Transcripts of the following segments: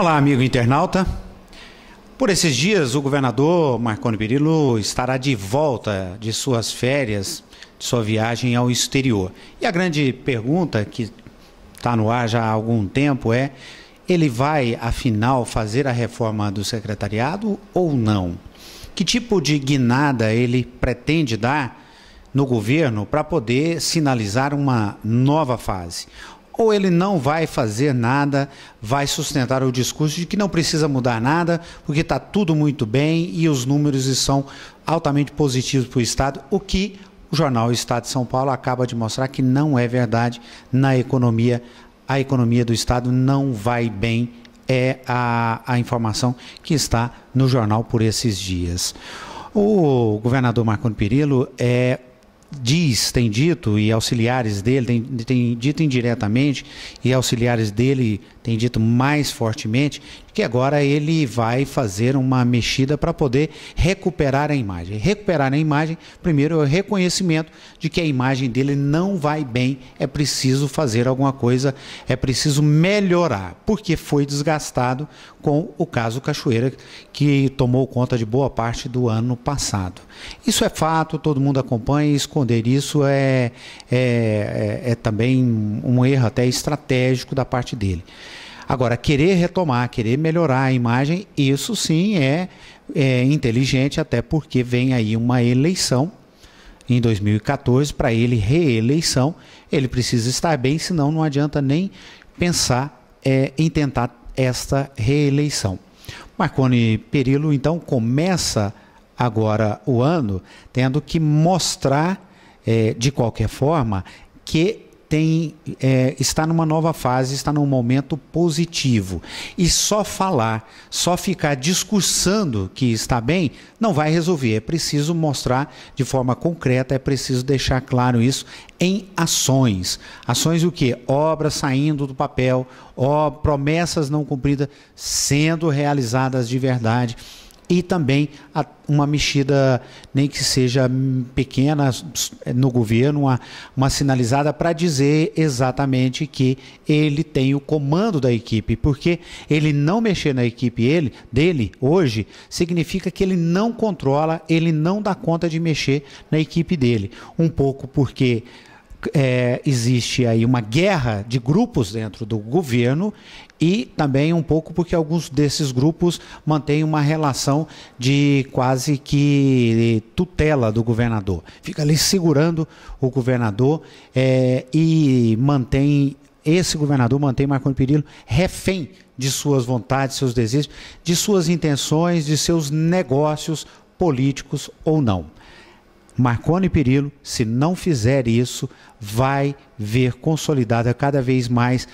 Olá, amigo internauta. Por esses dias, o governador Marconi Perillo estará de volta de suas férias, de sua viagem ao exterior. E a grande pergunta que está no ar já há algum tempo é: ele vai, afinal, fazer a reforma do secretariado ou não? Que tipo de guinada ele pretende dar no governo para poder sinalizar uma nova fase? ou ele não vai fazer nada, vai sustentar o discurso de que não precisa mudar nada, porque está tudo muito bem e os números são altamente positivos para o Estado, o que o jornal Estado de São Paulo acaba de mostrar que não é verdade na economia. A economia do Estado não vai bem, é a, a informação que está no jornal por esses dias. O governador Marconi Perillo é diz, tem dito, e auxiliares dele, tem, tem dito indiretamente, e auxiliares dele tem dito mais fortemente, que agora ele vai fazer uma mexida para poder recuperar a imagem. Recuperar a imagem, primeiro, é o reconhecimento de que a imagem dele não vai bem, é preciso fazer alguma coisa, é preciso melhorar, porque foi desgastado com o caso Cachoeira, que tomou conta de boa parte do ano passado. Isso é fato, todo mundo acompanha, esconde responder isso é, é, é, é também um erro até estratégico da parte dele. Agora, querer retomar, querer melhorar a imagem, isso sim é, é inteligente, até porque vem aí uma eleição em 2014, para ele reeleição, ele precisa estar bem, senão não adianta nem pensar é, em tentar esta reeleição. Marconi Perillo, então, começa agora o ano tendo que mostrar é, de qualquer forma, que tem, é, está numa nova fase, está num momento positivo. E só falar, só ficar discursando que está bem, não vai resolver. É preciso mostrar de forma concreta, é preciso deixar claro isso em ações. Ações o que? Obras saindo do papel, promessas não cumpridas sendo realizadas de verdade e também uma mexida, nem que seja pequena no governo, uma, uma sinalizada para dizer exatamente que ele tem o comando da equipe, porque ele não mexer na equipe ele, dele hoje significa que ele não controla, ele não dá conta de mexer na equipe dele. Um pouco porque é, existe aí uma guerra de grupos dentro do governo e também um pouco porque alguns desses grupos mantêm uma relação de quase que tutela do governador. Fica ali segurando o governador é, e mantém esse governador mantém Marconi Perillo refém de suas vontades, seus desejos, de suas intenções, de seus negócios políticos ou não. Marconi Perillo, se não fizer isso, vai ver consolidada cada vez mais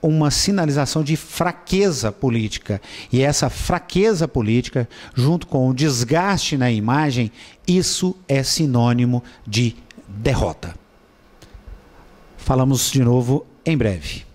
uma sinalização de fraqueza política. E essa fraqueza política, junto com o desgaste na imagem, isso é sinônimo de derrota. Falamos de novo em breve.